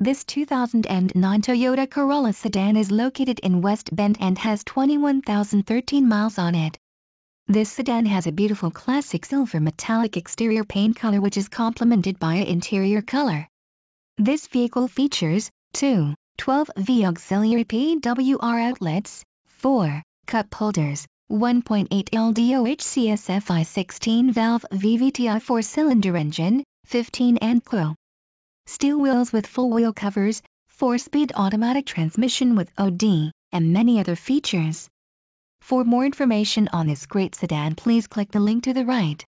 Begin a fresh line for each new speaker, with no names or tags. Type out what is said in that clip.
This 2009 Toyota Corolla sedan is located in West Bend and has 21,013 miles on it. This sedan has a beautiful classic silver metallic exterior paint color which is complemented by a interior color. This vehicle features two 12V auxiliary PWR outlets, 4 cup holders, 1.8 LDOH CSFI 16 valve VVTi 4 cylinder engine, 15 and coil steel wheels with full wheel covers, 4-speed automatic transmission with OD, and many other features. For more information on this great sedan please click the link to the right.